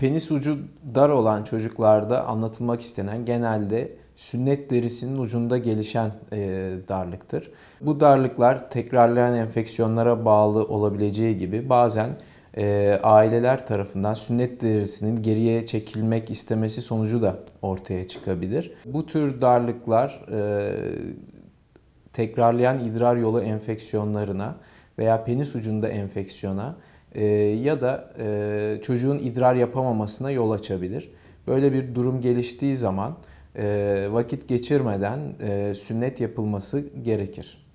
Penis ucu dar olan çocuklarda anlatılmak istenen genelde sünnet derisinin ucunda gelişen e, darlıktır. Bu darlıklar tekrarlayan enfeksiyonlara bağlı olabileceği gibi bazen e, aileler tarafından sünnet derisinin geriye çekilmek istemesi sonucu da ortaya çıkabilir. Bu tür darlıklar e, tekrarlayan idrar yolu enfeksiyonlarına veya penis ucunda enfeksiyona ee, ya da e, çocuğun idrar yapamamasına yol açabilir. Böyle bir durum geliştiği zaman e, vakit geçirmeden e, sünnet yapılması gerekir.